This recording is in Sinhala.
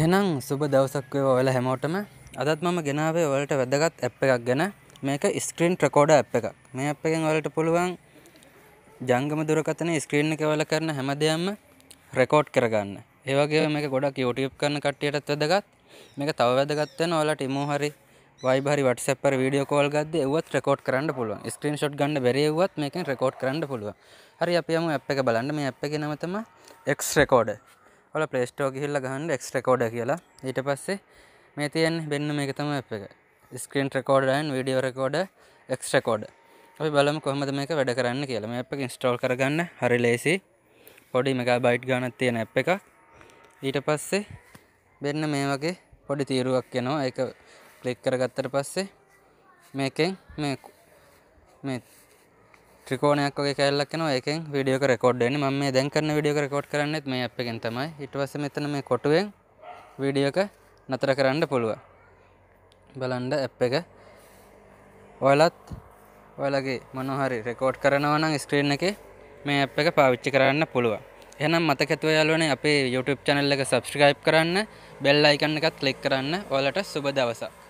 එහෙනම් සුබ දවසක් වේවා ඔයාලා හැමෝටම. අදත් මම ගෙනාවේ ඔයාලට වැදගත් ඇප් එකක් ගැන. මේක ස්ක්‍රීන් රෙකෝඩර් ඇප් එකක්. මේ ඇප් එකෙන් ඔයාලට පුළුවන් ජංගම දුරකථනයේ ස්ක්‍රීන් එක ඔයාලා කරන හැම දෙයක්ම රෙකෝඩ් කරගන්න. ඒ වගේම මේක ගොඩක් YouTube කරන කට්ටියටත් වැදගත්. මේක තව වැදගත් වෙන ඔයාලට ඉමෝ හරි Viber හරි WhatsApp හරි වීඩියෝ කෝල් ගද්දී එව්වත් රෙකෝඩ් කරන්න පුළුවන්. ස්ක්‍රීන්ෂොට් ගන්න බැරි එව්වත් මේකෙන් රෙකෝඩ් කරන්න පුළුවන්. හරි අපි යමු ඇප් එක බලන්න. මේ ඇප් එකේ නම තමයි X Recorder. ඔල පලේස්ටෝ ගහිල්ල ගහන්ඩ එක්ස් රකෝඩ කියලා ඊට පස්සේ මේ තියෙන් බෙන්න්න මේක තම අප එක ස්කීන් රකෝඩන් විඩියෝ රකෝඩ එක්ස් රකෝඩ ඔයි බලම කොහමද මේක වැඩ කරන්න කියලා මේ අප ඉස්ටෝල් කරගන්න හරි ලේසි පොඩි මෙකා බයිට් ගානත් තියෙන ඇ් එක ඊට පස්සේ බෙන්න මේ වගේ පොඩි තීරුවක් යනවා එක කලික් කරගත්තට පස්සේ මේකෙන් මේ මේ ත්‍රිකෝණයක් වගේ කැල්ලක් එනවා ඒකෙන් වීඩියෝ එක රෙකෝඩ් වෙන්නේ මම මේ දැන් කරන වීඩියෝ එක රෙකෝඩ් කරන්නේත් මේ ඇප් එකෙන් තමයි ඊට පස්සේ මෙතන මේ කොටුවෙන් වීඩියෝ එක නතර කරන්න පුළුවන් බලන්න ඇප් එක ඔයාලත් ඔයාලගේ මොනවා හරි රෙකෝඩ් කරනවා නම් ස්ක්‍රීන් එකේ මේ ඇප් එක පාවිච්චි කරන්න පුළුවන් එහෙනම් මතක ඇතුව යාළුවනේ අපේ YouTube channel එක subscribe කරන්න bell icon එකත් click කරන්න ඔයාලට සුබ දවසක්